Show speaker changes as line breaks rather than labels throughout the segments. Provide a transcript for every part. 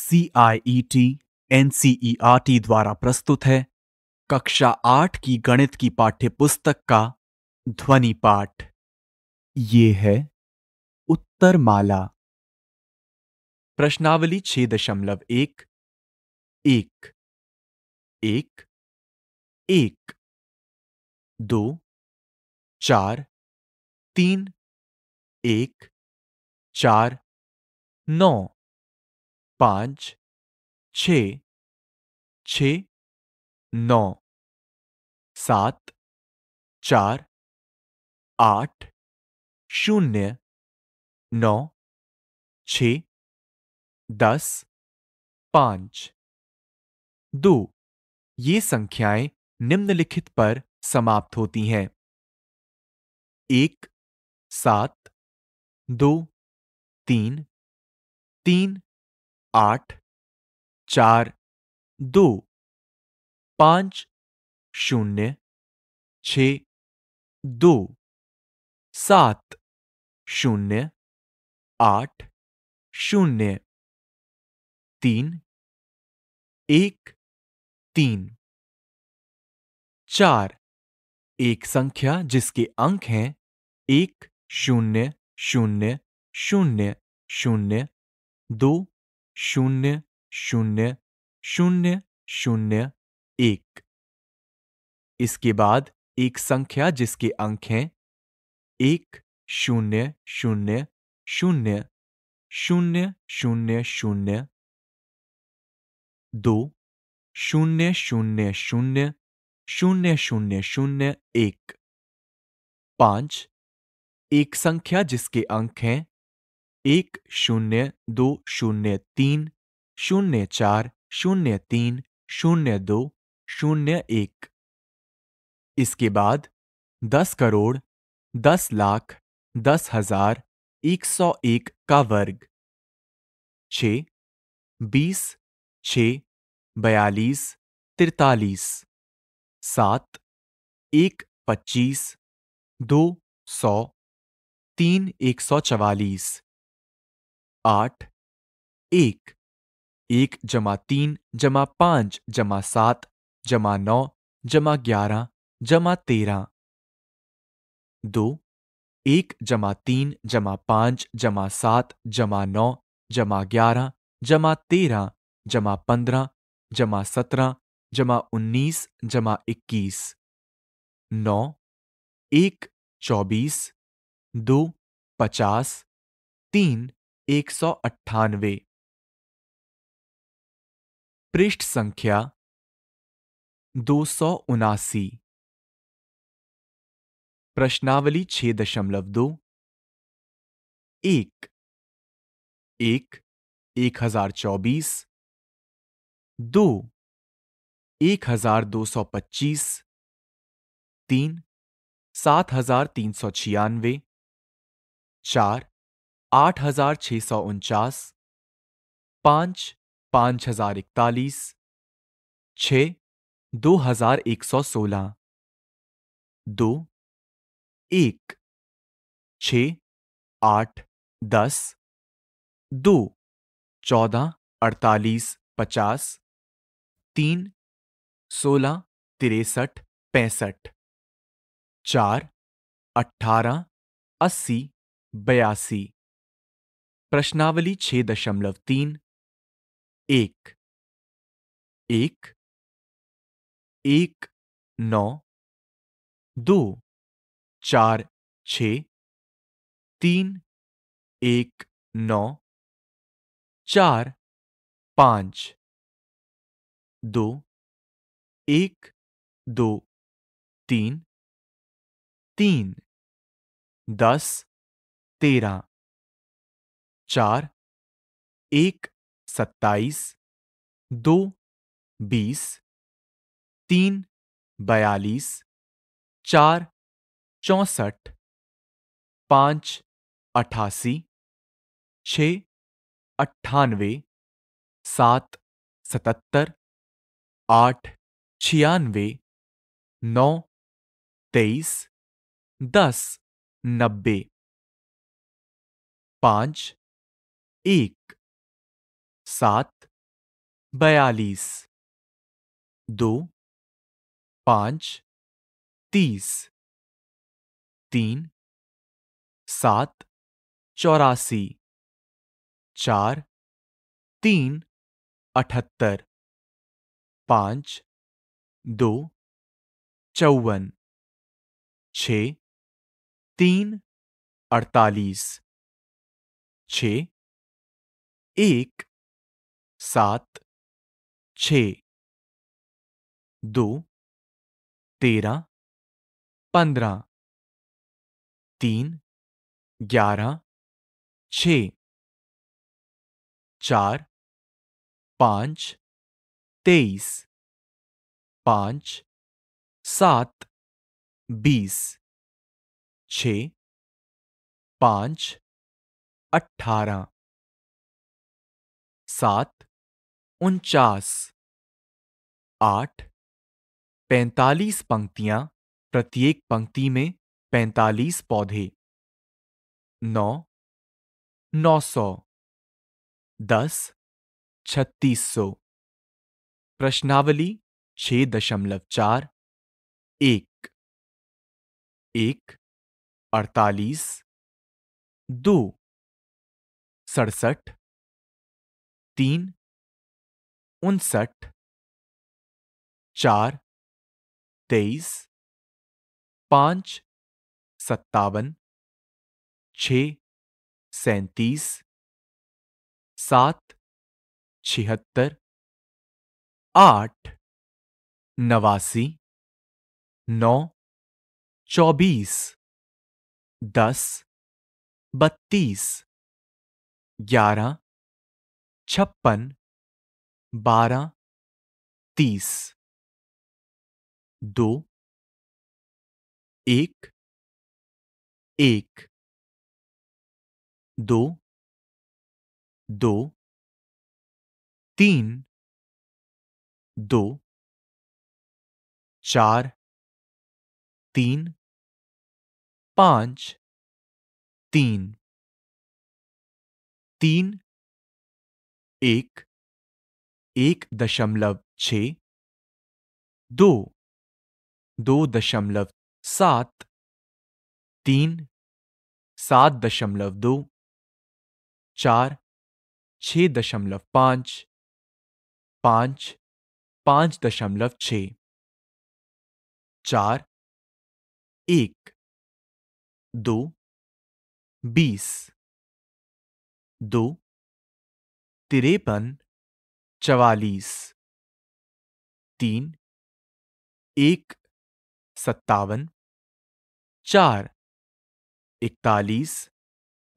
C I E T N C E R T द्वारा प्रस्तुत है कक्षा आठ की गणित की पाठ्य पुस्तक का ध्वनि पाठ
ये है उत्तर माला प्रश्नावली छह दशमलव एक एक एक एक दो चार तीन एक चार नौ पाँच छ छ नौ सात चार आठ शून्य नौ छ दस पाँच दो ये संख्याएं निम्नलिखित पर समाप्त होती हैं एक सात दो तीन तीन आठ चार दो पाँच शून्य छ दो सात शून्य आठ शून्य तीन एक तीन चार एक संख्या जिसके अंक हैं
एक शून्य शून्य शून्य शून्य दो शून्य शून्य शून्य शून्य एक इसके बाद एक संख्या जिसके अंक हैं एक शून्य शून्य शून्य शून्य शून्य शून्य दो शून्य शून्य शून्य शून्य शून्य शून्य एक पांच एक संख्या जिसके अंक हैं एक शून्य दो शून्य तीन शून्य चार शून्य तीन शून्य दो शून्य एक इसके बाद दस करोड़ दस लाख दस हजार एक सौ एक का वर्ग छ
बीस छ बयालीस तिरतालीस सात एक पच्चीस दो सौ तीन एक सौ चवालीस आठ
एक एक जमा तीन जमा पांच जमा सात जमा नौ जमा ग्यारह जमा तेरह दो एक जमा तीन जमा पांच जमा सात जमा नौ जमा ग्यारह जमा तेरह जमा पंद्रह जमा सत्रह जमा उन्नीस जमा इक्कीस नौ एक चौबीस
दो पचास तीन एक सौ अट्ठानवे पृष्ठ संख्या दो सौ उनासी प्रश्नावली छह दशमलव दो एक एक एक हजार चौबीस दो एक हजार दो
सौ पच्चीस तीन सात हजार तीन सौ छियानवे चार आठ हजार छह सौ उनचास पांच पांच हजार इकतालीस छ दो
हजार एक सौ सोलह दो एक छ आठ दस दो चौदह अड़तालीस पचास तीन सोलह
तिरसठ पैंसठ चार अठारह
अस्सी बयासी प्रश्नावली छह दशमलव तीन एक एक एक नौ दो चार छ तीन एक नौ चार पांच दो एक दो तीन तीन दस तेरह चार एक सत्ताईस दो बीस तीन बयालीस चार चौंसठ पाँच अट्ठासी छ अट्ठानवे सात सतहत्तर आठ छियानवे नौ तेईस दस नब्बे पाँच एक सात बयालीस दो पांच तीस तीन सात चौरासी चार तीन अठहत्तर पांच दो चौवन छ तीन अड़तालीस छ एक सात छ दो तेरह पंद्रह तीन ग्यारह छ चार पांच तेईस पाँच सात बीस छ पांच अठारह सात उनचास आठ
पैंतालीस पंक्तियां प्रत्येक पंक्ति में पैंतालीस पौधे
नौ नौ सौ दस छत्तीस सौ प्रश्नावली छ दशमलव चार एक एक अड़तालीस दो सड़सठ तीन उनसठ चार तेईस पाँच सत्तावन छ सैतीस सात छिहत्तर आठ नवासी नौ चौबीस दस बत्तीस ग्यारह छप्पन बारह तीस दो एक एक दो दो तीन दो चार तीन पांच तीन तीन एक एक दशमलव छ दो दो दशमलव सात तीन सात दशमलव दो चार छ दशमलव पाँच पाँच पाँच दशमलव छ चार एक दो बीस दो तिरपन चवालीस तीन एक सत्तावन चार इकतालीस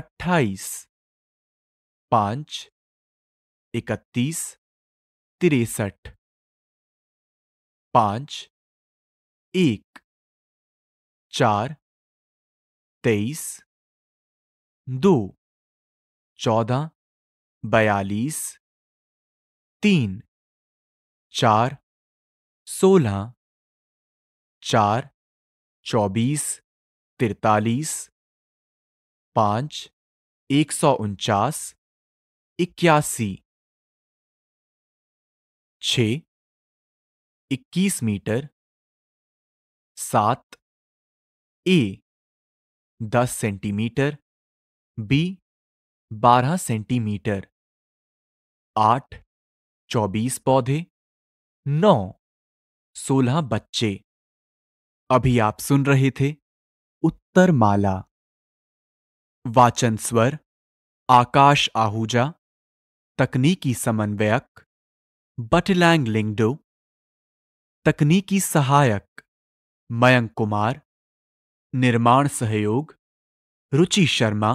अट्ठाईस पाँच इकतीस तिरसठ पाँच एक चार तेईस दो चौदह बयालीस तीन चार सोलह चार चौबीस तिरतालीस पाँच एक सौ उनचास इक्यासी छ इक्कीस मीटर सात ए दस सेंटीमीटर बी बारह सेंटीमीटर
आठ चौबीस पौधे नौ सोलह बच्चे अभी आप सुन रहे थे उत्तर माला वाचन स्वर आकाश आहूजा तकनीकी समन्वयक बटलैंग लिंगडो तकनीकी सहायक मयंक कुमार निर्माण सहयोग रुचि शर्मा